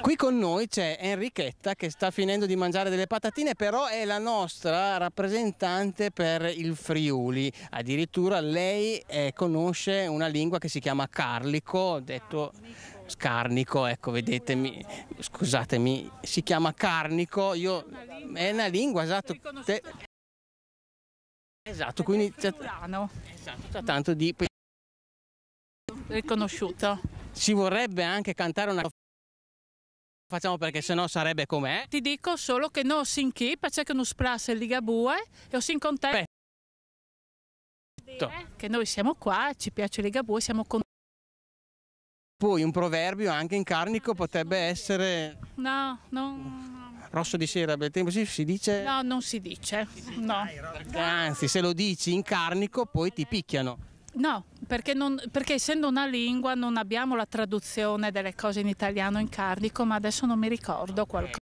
Qui con noi c'è Enrichetta che sta finendo di mangiare delle patatine, però è la nostra rappresentante per il Friuli. Addirittura lei eh, conosce una lingua che si chiama carlico, detto scarnico, ecco, vedetemi, scusatemi, si chiama carnico, io, è una lingua, esatto. Te, esatto, quindi c'è esatto, c'è tanto di riconosciuta. Si vorrebbe anche cantare una facciamo perché sennò sarebbe com'è. Ti dico solo che non si inchipa, c'è che non sprasse Ligabue e si contenta. Che noi siamo qua, ci piace Ligabue, siamo contenti. Poi un proverbio anche in carnico potrebbe essere... No, no. Rosso di sera, bel tempo, si, si dice... No, non si dice, no. Anzi, se lo dici in carnico poi ti picchiano. No, perché, non, perché, essendo una lingua non abbiamo la traduzione delle cose in italiano in cardico, ma adesso non mi ricordo qualcosa.